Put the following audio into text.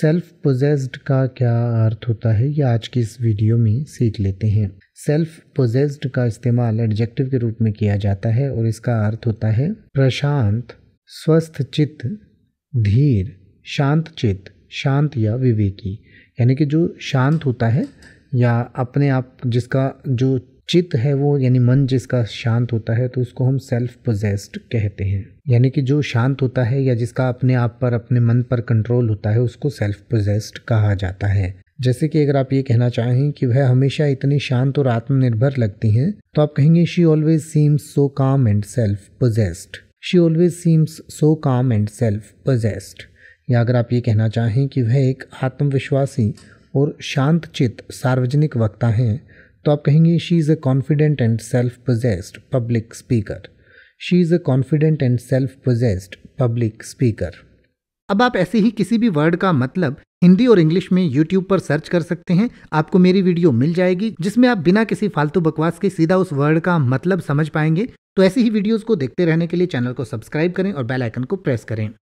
self possessed का क्या अर्थ होता है ये आज की इस वीडियो में सीख लेते हैं सेल्फ पोजेस्ड का इस्तेमाल एडजेक्टिव के रूप में किया जाता है और इसका अर्थ होता है प्रशांत स्वस्थ चित्त धीर शांत चित्त शांत या विवेकी यानी कि जो शांत होता है या अपने आप जिसका जो चित्त है वो यानी मन जिसका शांत होता है तो उसको हम सेल्फ पोजेस्ड कहते हैं यानी कि जो शांत होता है या जिसका अपने आप पर अपने मन पर कंट्रोल होता है उसको सेल्फ पोजेस्ड कहा जाता है जैसे कि अगर आप ये कहना चाहें कि वह हमेशा इतनी शांत और आत्मनिर्भर लगती हैं तो आप कहेंगे she always seems so calm and self possessed she always seems so calm and self possessed या अगर आप ये कहना चाहें कि वह एक आत्मविश्वासी और शांत चित्त सार्वजनिक वक्ता हैं तो आप कहेंगे she is a confident and self possessed public speaker she is a confident and self possessed public speaker अब आप ऐसे ही किसी भी वर्ड का मतलब हिंदी और इंग्लिश में यूट्यूब पर सर्च कर सकते हैं आपको मेरी वीडियो मिल जाएगी जिसमें आप बिना किसी फालतू बकवास के सीधा उस वर्ड का मतलब समझ पाएंगे तो ऐसी ही वीडियोस को देखते रहने के लिए चैनल को सब्सक्राइब करें और बेल आइकन को प्रेस करें